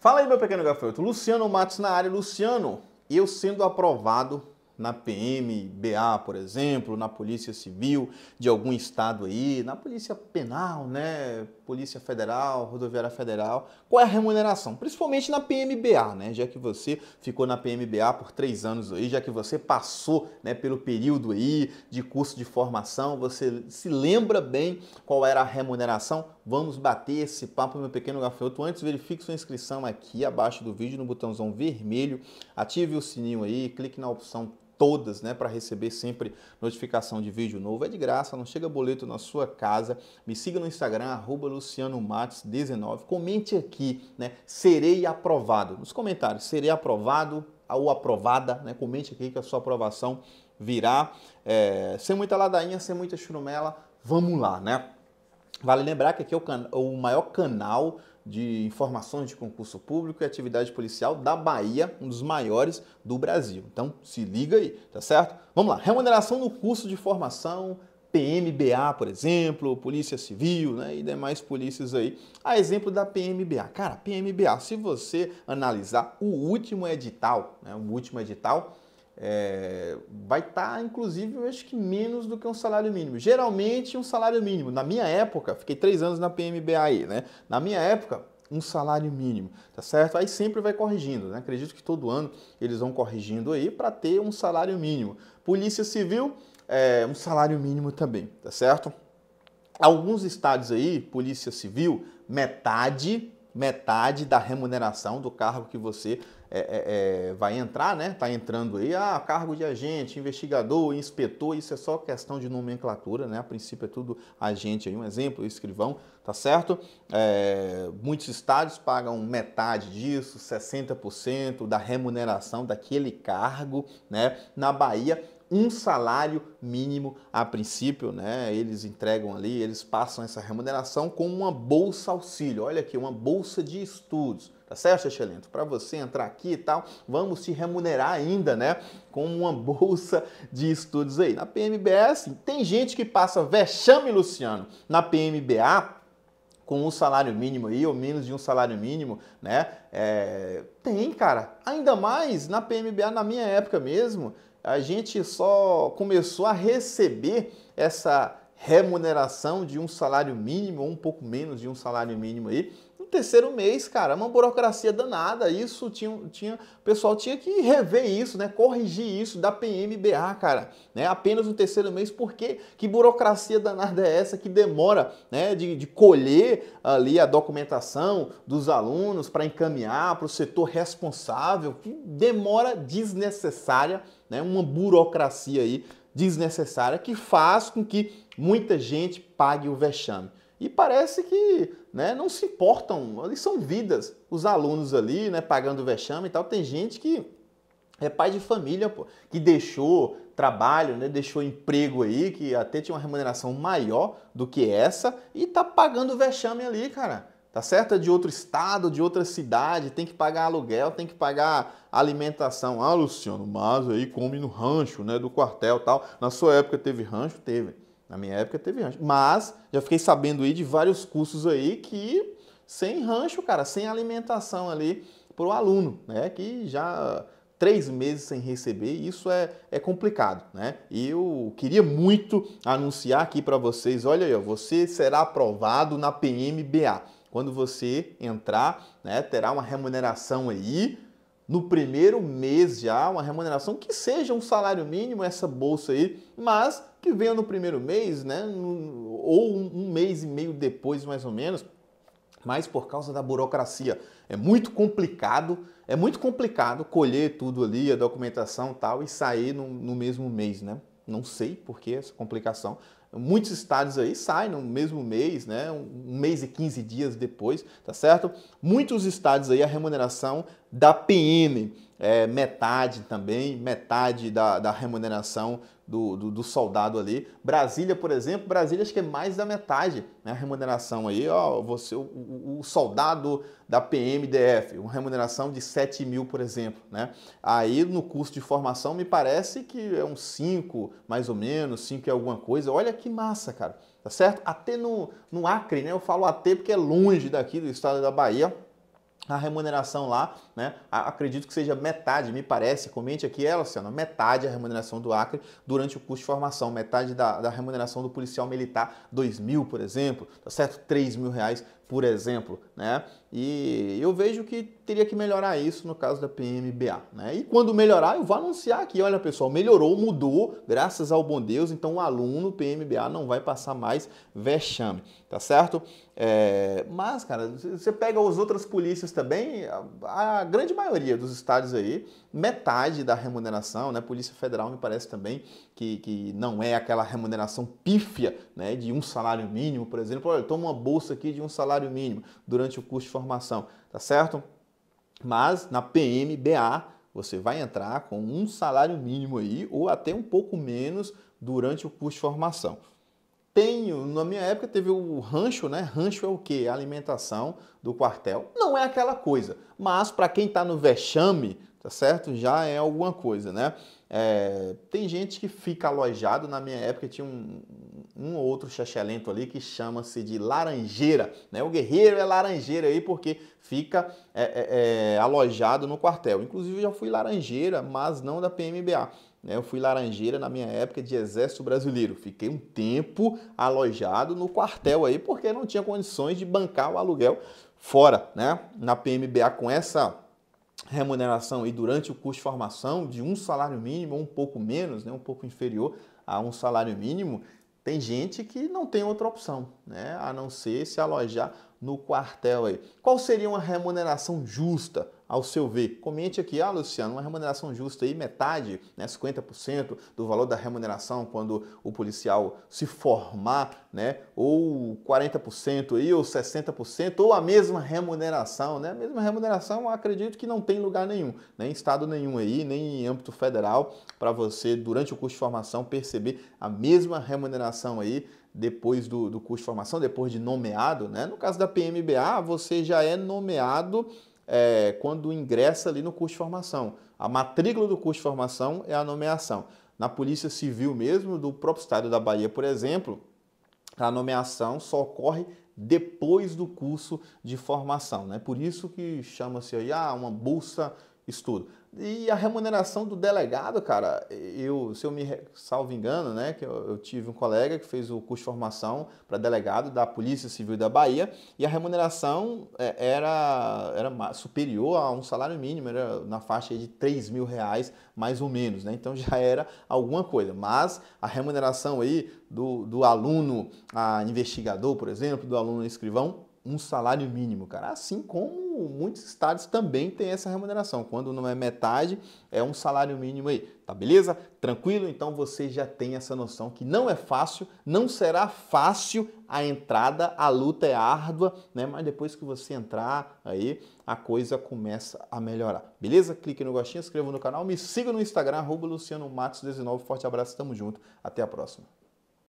Fala aí, meu pequeno gafanhoto. Luciano Matos na área. Luciano, eu sendo aprovado na PMBA, por exemplo, na Polícia Civil de algum estado aí, na Polícia Penal, né, Polícia Federal, Rodoviária Federal, qual é a remuneração? Principalmente na PMBA, né, já que você ficou na PMBA por três anos aí, já que você passou, né, pelo período aí de curso de formação, você se lembra bem qual era a remuneração? Vamos bater esse papo, meu pequeno gafanhoto. Antes, verifique sua inscrição aqui abaixo do vídeo, no botãozão vermelho, ative o sininho aí, clique na opção todas, né, para receber sempre notificação de vídeo novo. É de graça, não chega boleto na sua casa. Me siga no Instagram @lucianomates19. Comente aqui, né, serei aprovado. Nos comentários, serei aprovado ou aprovada, né? Comente aqui que a sua aprovação virá. É, sem muita ladainha, sem muita churumela, vamos lá, né? Vale lembrar que aqui é o, o maior canal de informações de concurso público e atividade policial da Bahia, um dos maiores do Brasil. Então, se liga aí, tá certo? Vamos lá. Remuneração no curso de formação PMBA, por exemplo, Polícia Civil né, e demais polícias aí. A exemplo da PMBA. Cara, PMBA, se você analisar o último edital, né, o último edital é, vai estar, tá, inclusive, eu acho que menos do que um salário mínimo. Geralmente, um salário mínimo. Na minha época, fiquei três anos na PMBAE, né? Na minha época, um salário mínimo, tá certo? Aí sempre vai corrigindo, né? Acredito que todo ano eles vão corrigindo aí para ter um salário mínimo. Polícia Civil, é, um salário mínimo também, tá certo? Alguns estados aí, Polícia Civil, metade, metade da remuneração do cargo que você é, é, é, vai entrar, né? Está entrando aí, ah, cargo de agente, investigador, inspetor, isso é só questão de nomenclatura, né? A princípio é tudo agente aí, um exemplo, escrivão, tá certo? É, muitos estados pagam metade disso, 60% da remuneração daquele cargo, né? Na Bahia, um salário mínimo a princípio, né? Eles entregam ali, eles passam essa remuneração com uma bolsa auxílio. Olha aqui, uma bolsa de estudos tá certo, excelente? Para você entrar aqui e tal, vamos te remunerar ainda, né? Com uma bolsa de estudos aí. Na PMBS, é assim, tem gente que passa vexame, Luciano, na PMBA, com um salário mínimo aí, ou menos de um salário mínimo, né? É, tem, cara. Ainda mais na PMBA, na minha época mesmo, a gente só começou a receber essa remuneração de um salário mínimo, ou um pouco menos de um salário mínimo aí, terceiro mês, cara, é uma burocracia danada. Isso tinha, tinha, o pessoal tinha que rever isso, né? Corrigir isso da PMBA, cara, né? Apenas no terceiro mês, porque que burocracia danada é essa que demora, né? De, de colher ali a documentação dos alunos para encaminhar para o setor responsável, que demora desnecessária, né? Uma burocracia aí desnecessária que faz com que muita gente pague o vexame. E parece que né, não se importam, ali são vidas. Os alunos ali, né, pagando vexame e tal, tem gente que é pai de família, pô, que deixou trabalho, né, deixou emprego aí, que até tinha uma remuneração maior do que essa, e tá pagando vexame ali, cara. Tá certo? É de outro estado, de outra cidade, tem que pagar aluguel, tem que pagar alimentação. Ah, Luciano, mas aí come no rancho, né, do quartel tal. Na sua época teve rancho? Teve. Na minha época teve rancho. Mas já fiquei sabendo aí de vários cursos aí que sem rancho, cara, sem alimentação ali para o aluno, né? Que já três meses sem receber, isso é, é complicado, né? E eu queria muito anunciar aqui para vocês, olha aí, ó, você será aprovado na PMBA. Quando você entrar, né, terá uma remuneração aí no primeiro mês já uma remuneração que seja um salário mínimo, essa bolsa aí, mas que venha no primeiro mês, né? Ou um mês e meio depois, mais ou menos, mas por causa da burocracia. É muito complicado, é muito complicado colher tudo ali, a documentação e tal, e sair no, no mesmo mês, né? Não sei por que essa complicação, Muitos estados aí saem no mesmo mês, né? um mês e 15 dias depois, tá certo? Muitos estados aí a remuneração da PM é metade também, metade da, da remuneração do, do, do, soldado ali. Brasília, por exemplo, Brasília acho que é mais da metade né, a remuneração aí. Ó, você, o, o, soldado da PMDF, uma remuneração de 7 mil, por exemplo. Né? Aí no curso de formação me parece que é uns 5, mais ou menos, 5 e alguma coisa. Olha que massa, cara. Tá certo? Até no, no Acre, né? Eu falo até porque é longe daqui do estado da Bahia a remuneração lá, né? Acredito que seja metade, me parece, comente aqui, ela, é, Luciana, metade a remuneração do Acre durante o curso de formação, metade da, da remuneração do policial militar, dois mil, por exemplo, tá certo? Três mil reais, por exemplo, né? E eu vejo que teria que melhorar isso no caso da PMBA, né? E quando melhorar, eu vou anunciar aqui, olha pessoal, melhorou, mudou, graças ao bom Deus, então o aluno PMBA não vai passar mais vexame, tá certo? É, mas, cara, você pega as outras polícias também, a, a, grande maioria dos estados aí, metade da remuneração, né? Polícia Federal me parece também que, que não é aquela remuneração pífia, né? De um salário mínimo, por exemplo. Olha, toma uma bolsa aqui de um salário mínimo durante o curso de formação, tá certo? Mas na PMBA você vai entrar com um salário mínimo aí, ou até um pouco menos durante o curso de formação tenho, na minha época teve o rancho, né? Rancho é o quê? A alimentação do quartel. Não é aquela coisa, mas para quem está no vexame, tá certo? Já é alguma coisa, né? É, tem gente que fica alojado, na minha época tinha um, um ou outro lento ali que chama-se de laranjeira. Né? O guerreiro é laranjeira aí porque fica é, é, é alojado no quartel. Inclusive, eu já fui laranjeira, mas não da PMBA. Né? Eu fui laranjeira na minha época de Exército Brasileiro. Fiquei um tempo alojado no quartel aí, porque não tinha condições de bancar o aluguel fora, né? Na PMBA com essa remuneração e durante o curso de formação de um salário mínimo, um pouco menos, né? um pouco inferior a um salário mínimo, tem gente que não tem outra opção, né? A não ser se alojar no quartel aí. Qual seria uma remuneração justa ao seu ver. Comente aqui, ah, Luciano, uma remuneração justa aí, metade, né, 50% do valor da remuneração quando o policial se formar, né, ou 40% aí, ou 60%, ou a mesma remuneração, né? A mesma remuneração, acredito que não tem lugar nenhum, nem né, em estado nenhum aí, nem em âmbito federal, para você, durante o curso de formação, perceber a mesma remuneração aí depois do, do curso de formação, depois de nomeado, né? No caso da PMBA, você já é nomeado é, quando ingressa ali no curso de formação. A matrícula do curso de formação é a nomeação. Na Polícia Civil mesmo, do próprio Estado da Bahia, por exemplo, a nomeação só ocorre depois do curso de formação. Né? Por isso que chama-se aí ah, uma bolsa estudo. E a remuneração do delegado, cara, eu, se eu me salvo engano, né, que eu, eu tive um colega que fez o curso de formação para delegado da Polícia Civil da Bahia e a remuneração é, era, era superior a um salário mínimo, era na faixa de 3 mil reais mais ou menos, né? Então já era alguma coisa. Mas a remuneração aí do, do aluno a investigador, por exemplo, do aluno escrivão, um salário mínimo, cara. Assim como muitos estados também têm essa remuneração. Quando não é metade, é um salário mínimo aí. Tá beleza? Tranquilo? Então você já tem essa noção que não é fácil, não será fácil a entrada, a luta é árdua, né? Mas depois que você entrar aí, a coisa começa a melhorar. Beleza? Clique no gostinho, inscreva no canal, me siga no Instagram, arroba Luciano Matos 19. Forte abraço, tamo junto. Até a próxima.